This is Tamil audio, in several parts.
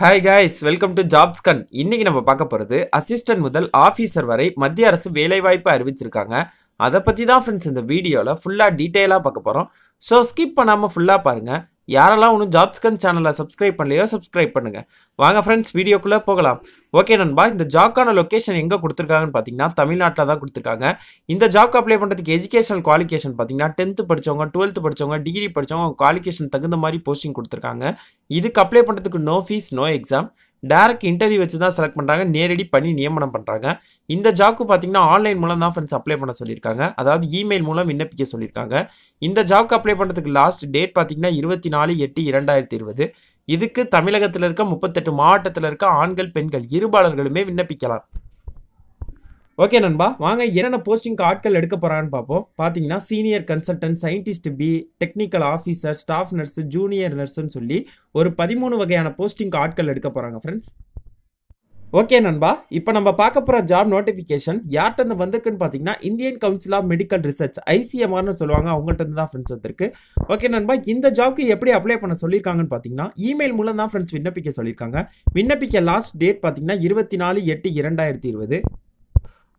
hi guys welcome to jobs gun இன்னைக்கு நம்ம பார்க்க போகிறது அசிஸ்டன்ட் முதல் ஆஃபீஸர் வரை மத்திய அரசு வேலைவாய்ப்பு அறிவிச்சிருக்காங்க அதை பற்றி தான் ஃப்ரெண்ட்ஸ் இந்த வீடியோவில் ஃபுல்லாக டீட்டெயிலாக பார்க்க போகிறோம் ஸோ ஸ்கிப் பண்ணாமல் ஃபுல்லாக பாருங்கள் யாரெல்லாம் ஒன்றும் ஜாப்ஸ்கன் சேனலை சப்ஸ்கிரைப் பண்ணலையோ சப்ஸ்கிரைப் பண்ணுங்கள் வாங்க ஃப்ரெண்ட்ஸ் வீடியோக்குள்ளே போகலாம் ஓகே நண்பா இந்த ஜாப்க்கான லொக்கேஷன் எங்கே கொடுத்துருக்காங்கன்னு பார்த்தீங்கன்னா தமிழ்நாட்டில் தான் கொடுத்துருக்காங்க இந்த ஜாப்க்கு அப்ளை பண்ணுறதுக்கு எஜுகேஷனல் குவாலிஃபிகேஷன் பார்த்தீங்கன்னா டென்த்து படித்தவங்க டுவெல்த் படித்தவங்க டிகிரி படித்தவங்க குவாலிஃபிகேஷன் தகுந்த மாதிரி போஸ்டிங் கொடுத்துருக்காங்க இதுக்கு அப்ளை பண்ணுறதுக்கு no fee no exam direct interview வச்சு தான் செலக்ட் பண்ணுறாங்க நேரடி பண்ணி நியமனம் பண்ணுறாங்க இந்த ஜாக்கு பார்த்தீங்கன்னா ஆன்லைன் மூலம் தான் ஃப்ரெண்ட்ஸ் அப்ளை பண்ண சொல்லியிருக்காங்க அதாவது இமெயில் மூலம் விண்ணப்பிக்க சொல்லியிருக்காங்க இந்த ஜாக்கு அப்ளை பண்ணுறதுக்கு லாஸ்ட் டேட் பார்த்தீங்கன்னா இருபத்தி நாலு எட்டு இரண்டாயிரத்தி இருபது இதுக்கு தமிழகத்தில் இருக்க முப்பத்தெட்டு மாவட்டத்தில் இருக்க ஆண்கள் பெண்கள் இருபாளர்களுமே விண்ணப்பிக்கலாம் ஓகே நண்பா வாங்க என்னென்ன போஸ்டிங்க்கு ஆட்கள் எடுக்க போகிறான்னு பார்ப்போம் பார்த்தீங்கன்னா senior consultant scientist B technical officer staff nurse junior நர்ஸுன்னு சொல்லி ஒரு பதிமூணு வகையான போஸ்டிங்க்கு ஆட்கள் எடுக்க போகிறாங்க ஃப்ரெண்ட்ஸ் ஓகே நண்பா இப்போ நம்ம பார்க்க போகிற ஜாப் நோட்டிஃபிகேஷன் யார்கிட்ட இருந்து வந்திருக்குன்னு பார்த்தீங்கன்னா Indian Council of Medical Research ஐசிஎம்ஆர்னு சொல்லுவாங்க அவங்கள்ட்ட இருந்து தான் ஃப்ரெண்ட்ஸ் வந்திருக்கு ஓகே நண்பா இந்த ஜாப்க்கு எப்படி அப்ளை பண்ண சொல்லியிருக்காங்கன்னு பார்த்தீங்கன்னா இமெயில் மூலம் தான் ஃப்ரெண்ட்ஸ் விண்ணப்பிக்க சொல்லியிருக்காங்க விண்ணப்பிக்க லாஸ்ட் டேட் பார்த்தீங்கன்னா இருபத்தி நாலு எட்டு இரண்டாயிரத்தி இருபது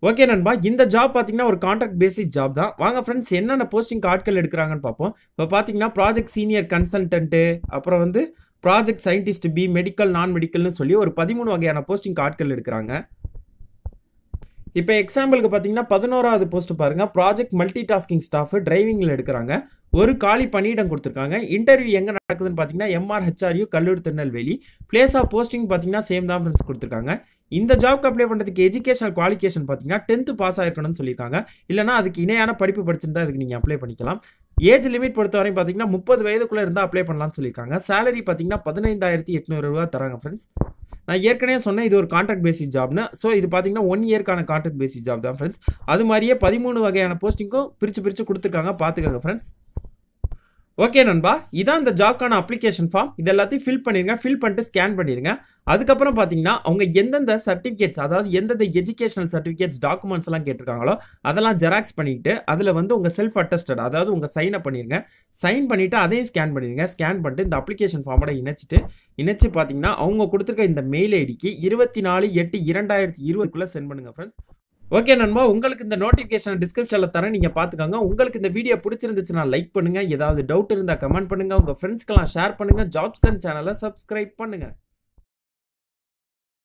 ஓகே நண்பா இந்த ஜாப் பார்த்தீங்கன்னா ஒரு கான்ட்ராக்ட் பேசிக் ஜாப் தான் வாங்க ஃப்ரெண்ட்ஸ் என்னென்ன போஸ்டிங் ஆட்கள் எடுக்கிறாங்கன்னு பார்ப்போம் இப்போ பார்த்தீங்கன்னா ப்ராஜெக்ட் சீனியர் கன்சல்டன்ட்டு அப்புறம் வந்து ப்ராஜெக்ட் சயின்டிஸ்ட் பி மெடிக்கல் நான் மெடிக்கல்னு சொல்லி ஒரு பதிமூணு வகையான போஸ்டிங் ஆட்கள் எடுக்கிறாங்க இப்போ எக்ஸாம்பிளுக்கு பார்த்தீங்கன்னா பதினோராவது போஸ்ட் பாருங்கள் ப்ராஜெக்ட் மல்டி டாஸ்கிங் ஸ்டாஃப் டிரைவிங்கில் எடுக்கிறாங்க ஒரு காலி பணியிடம் கொடுத்துருக்காங்க இன்டர்வியூ எங்கே நடக்குதுன்னு பார்த்தீங்கன்னா எம்ஆர்ஹெச்ஆர்யூ கல்லூரி திருநெல்வேலி பிளேஸ் ஆஃப் போஸ்டிங் பார்த்தீங்கன்னா சேம் தான் ஃப்ரெண்ட்ஸ் கொடுத்துருக்காங்க இந்த ஜாப்க்கு அப்ளை பண்ணுறதுக்கு எஜுகேஷனல் குவாலிஃபிகேஷன் பார்த்தீங்கன்னா டென்த்து பாஸ் ஆகிருக்கணும்னு சொல்லியிருக்காங்க இல்லைனா அதுக்கு இணையான படிப்பு படிச்சிருந்தா அதுக்கு நீங்கள் அப்ளை பண்ணிக்கலாம் ஏஜ் லிமிட் பொறுத்த வரையும் பார்த்தீங்கன்னா முப்பது வயதுக்குள்ளே இருந்தால் அப்ளை பண்ணலாம்னு சொல்லியிருக்காங்க சேலரி பார்த்தீங்கன்னா பதினைந்தாயிரத்தி எட்நூறுரூவா தராங்க ஃப்ரெண்ட்ஸ் நான் ஏற்கனவே சொன்னேன் இது ஒரு கான்ட்ராக்ட் பேசிஸ் ஜாப்னு ஸோ இது பார்த்தீங்கன்னா ஒன் இயர்க்கான கான்ட்ராக்ட் பேசிஸ் ஜாப் தான் ஃப்ரெண்ட்ஸ் அது மாதிரியே பதிமூணு வகையான போஸ்டிங்கும் பிரித்து பிரித்து கொடுத்துருக்காங்க பார்த்துக்கோங்க ஃப்ரெண்ட்ஸ் ஓகே நண்பா இதான் இந்த ஜாக்கான அப்ளிகேஷன் ஃபார்ம் இது எல்லாத்தையும் ஃபில் பண்ணிடுங்க ஃபில் பண்ணிட்டு ஸ்கேன் பண்ணிடுங்க அதுக்கப்புறம் பார்த்தீங்கன்னா அவங்க எந்தெந்த சர்டிஃபிகேட்ஸ் அதாவது எந்தெந்த எஜுகேஷனல் சர்டிஃபிகேட்ஸ் டாக்குமெண்ட்ஸ் எல்லாம் கேட்டிருக்காங்களோ அதெல்லாம் ஜெராக்ஸ் பண்ணிட்டு அதில் வந்து உங்கள் செல்ஃப் அட்டஸ்டட் அதாவது உங்கள் சைனை பண்ணிடுங்க சைன் பண்ணிவிட்டு அதையும் ஸ்கேன் பண்ணிடுங்க ஸ்கேன் பண்ணிட்டு இந்த அப்ளிகேஷன் ஃபார்மோட இணைச்சிட்டு இணைச்சு பார்த்தீங்கன்னா அவங்க கொடுத்துருக்க இந்த மெயில் ஐடிக்கு இருபத்தி நாலு எட்டு இரண்டாயிரத்தி இருபதுக்குள்ளே சென்ட் பண்ணுங்கள் ஃப்ரெண்ட்ஸ் ஓகே நண்பா உங்களுக்கு இந்த நோட்டிஃபிகேஷன் டிஸ்கிரிப்ஷனில் தரேன் நீங்கள் பார்த்துக்கோங்க உங்களுக்கு இந்த வீடியோ பிடிச்சிருந்துச்சுன்னா லைக் பண்ணுங்கள் ஏதாவது டவுட் இருந்தால் கமெண்ட் பண்ணுங்கள் உங்கள் ஃப்ரெண்ட்ஸ்க்கெல்லாம் ஷேர் பண்ணுங்கள் ஜாப்ஸ்கன் சேனலை சப்ஸ்கிரைப் பண்ணுங்கள்